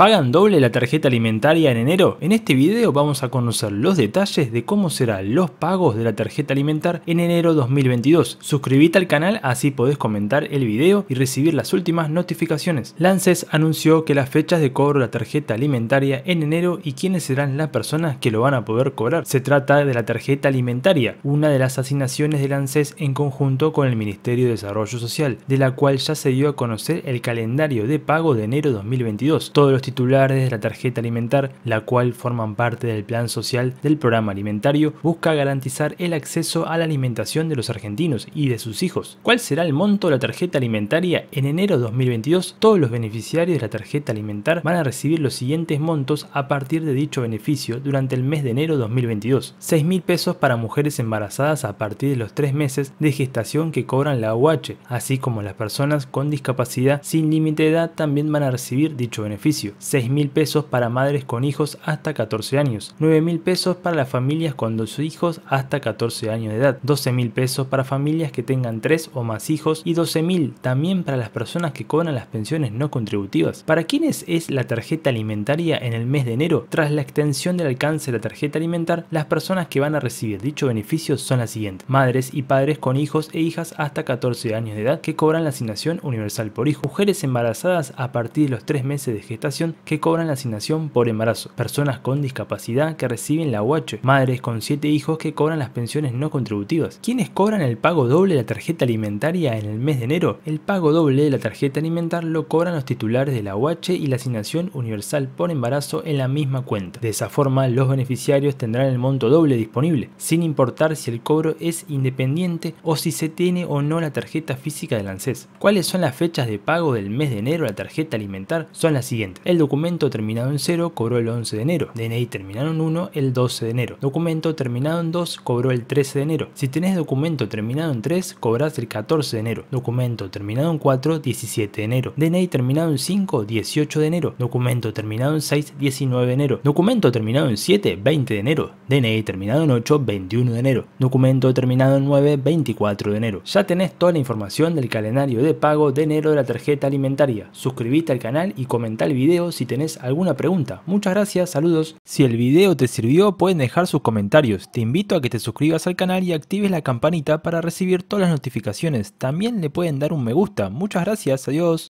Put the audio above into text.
¿Pagan doble la tarjeta alimentaria en enero? En este video vamos a conocer los detalles de cómo serán los pagos de la tarjeta alimentar en enero 2022. Suscríbete al canal así podés comentar el video y recibir las últimas notificaciones. Lances anunció que las fechas de cobro de la tarjeta alimentaria en enero y quiénes serán las personas que lo van a poder cobrar. Se trata de la tarjeta alimentaria, una de las asignaciones de Lances en conjunto con el Ministerio de Desarrollo Social, de la cual ya se dio a conocer el calendario de pago de enero 2022. Todos titulares de la tarjeta alimentar, la cual forman parte del plan social del programa alimentario, busca garantizar el acceso a la alimentación de los argentinos y de sus hijos. ¿Cuál será el monto de la tarjeta alimentaria? En enero de 2022, todos los beneficiarios de la tarjeta alimentar van a recibir los siguientes montos a partir de dicho beneficio durante el mes de enero de 2022. 6 mil pesos para mujeres embarazadas a partir de los 3 meses de gestación que cobran la UH, así como las personas con discapacidad sin límite de edad también van a recibir dicho beneficio. 6 mil pesos para madres con hijos hasta 14 años, 9 mil pesos para las familias con dos hijos hasta 14 años de edad, 12 mil pesos para familias que tengan 3 o más hijos y 12.000 también para las personas que cobran las pensiones no contributivas. ¿Para quiénes es la tarjeta alimentaria en el mes de enero? Tras la extensión del alcance de la tarjeta alimentar, las personas que van a recibir dicho beneficio son las siguientes, madres y padres con hijos e hijas hasta 14 años de edad que cobran la asignación universal por hijo, mujeres embarazadas a partir de los 3 meses de gestación, que cobran la asignación por embarazo, personas con discapacidad que reciben la UH, madres con 7 hijos que cobran las pensiones no contributivas. ¿Quiénes cobran el pago doble de la tarjeta alimentaria en el mes de enero? El pago doble de la tarjeta alimentar lo cobran los titulares de la UH y la asignación universal por embarazo en la misma cuenta. De esa forma, los beneficiarios tendrán el monto doble disponible, sin importar si el cobro es independiente o si se tiene o no la tarjeta física del ANSES. ¿Cuáles son las fechas de pago del mes de enero de la tarjeta alimentar? Son las siguientes. El documento terminado en 0 cobró el 11 de enero. DNI terminado en 1 el 12 de enero. Documento terminado en 2 cobró el 13 de enero. Si tenés documento terminado en 3 cobrás el 14 de enero. Documento terminado en 4 17 de enero. DNI terminado en 5 18 de enero. Documento terminado en 6 19 de enero. Documento terminado en 7 20 de enero. DNI terminado en 8 21 de enero. Documento terminado en 9 24 de enero. Ya tenés toda la información del calendario de pago de enero de la tarjeta alimentaria. Suscribite al canal y comenta el video si tenés alguna pregunta. Muchas gracias, saludos. Si el video te sirvió, pueden dejar sus comentarios. Te invito a que te suscribas al canal y actives la campanita para recibir todas las notificaciones. También le pueden dar un me gusta. Muchas gracias, adiós.